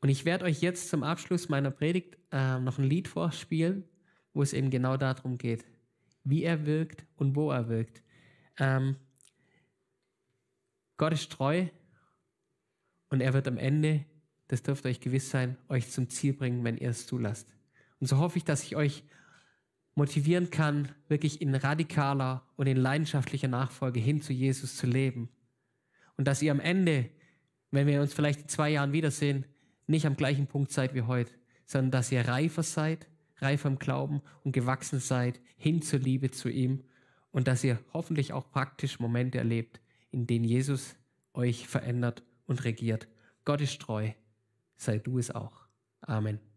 Und ich werde euch jetzt zum Abschluss meiner Predigt äh, noch ein Lied vorspielen, wo es eben genau darum geht, wie er wirkt und wo er wirkt. Ähm, Gott ist treu und er wird am Ende, das dürft ihr euch gewiss sein, euch zum Ziel bringen, wenn ihr es zulasst. Und so hoffe ich, dass ich euch motivieren kann, wirklich in radikaler und in leidenschaftlicher Nachfolge hin zu Jesus zu leben. Und dass ihr am Ende, wenn wir uns vielleicht in zwei Jahren wiedersehen, nicht am gleichen Punkt seid wie heute, sondern dass ihr reifer seid, reifer im Glauben und gewachsen seid hin zur Liebe zu ihm und dass ihr hoffentlich auch praktisch Momente erlebt, in den Jesus euch verändert und regiert. Gott ist treu. Sei du es auch. Amen.